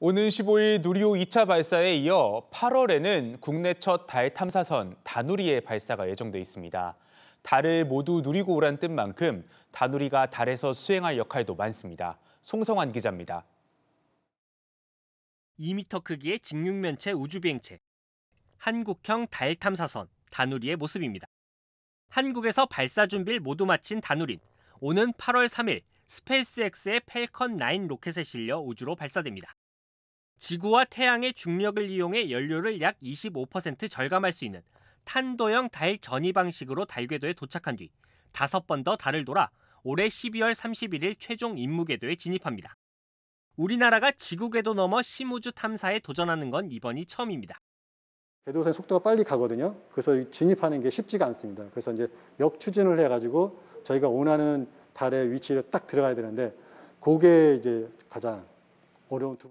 오는 15일 누리호 2차 발사에 이어 8월에는 국내 첫 달 탐사선 다누리의 발사가 예정돼 있습니다. 달을 모두 누리고 오란 뜻만큼 다누리가 달에서 수행할 역할도 많습니다. 송성환 기자입니다. 2m 크기의 직육면체 우주비행체, 한국형 달 탐사선 다누리의 모습입니다. 한국에서 발사 준비를 모두 마친 다누린, 오는 8월 3일 스페이스X의 펠컨 9 로켓에 실려 우주로 발사됩니다. 지구와 태양의 중력을 이용해 연료를 약 25% 절감할 수 있는 탄도형 달 전이 방식으로 달궤도에 도착한 뒤 다섯 번 더 달을 돌아 올해 12월 31일 최종 임무궤도에 진입합니다. 우리나라가 지구궤도 넘어 심우주 탐사에 도전하는 건 이번이 처음입니다. 궤도선 속도가 빨리 가거든요. 그래서 진입하는 게 쉽지가 않습니다. 그래서 이제 역추진을 해가지고 저희가 원하는 달의 위치를 딱 들어가야 되는데 그게 이제 가장 어려운 두.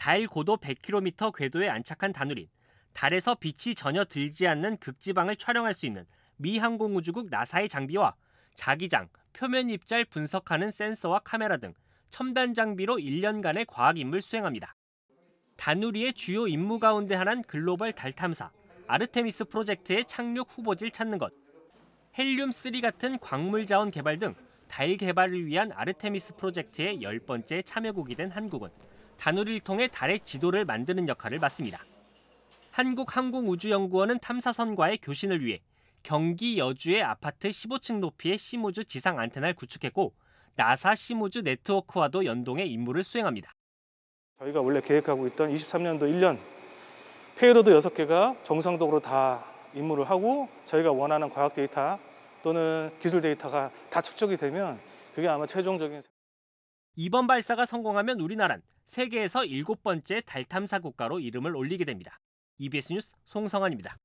달 고도 100km 궤도에 안착한 다누린, 달에서 빛이 전혀 들지 않는 극지방을 촬영할 수 있는 미 항공우주국 나사의 장비와 자기장, 표면 입자를 분석하는 센서와 카메라 등 첨단 장비로 1년간의 과학 임무를 수행합니다. 다누리의 주요 임무 가운데 하나는 글로벌 달 탐사, 아르테미스 프로젝트의 착륙 후보지를 찾는 것, 헬륨3 같은 광물 자원 개발 등 달 개발을 위한 아르테미스 프로젝트의 열번째 참여국이 된 한국은 단누리를 통해 달의 지도를 만드는 역할을 맡습니다. 한국항공우주연구원은 탐사선과의 교신을 위해 경기 여주의 아파트 15층 높이의 시무즈 지상 안테나를 구축했고 나사 시무즈 네트워크와도 연동해 임무를 수행합니다. 저희가 원래 계획하고 있던 23년도 1년 페이로드 6개가 정상적으로 다 임무를 하고 저희가 원하는 과학 데이터 또는 기술 데이터가 다 축적이 되면 그게 아마 최종적인 이번 발사가 성공하면 우리나란 세계에서 일곱 번째 달 탐사 국가로 이름을 올리게 됩니다. EBS 뉴스 송성환입니다.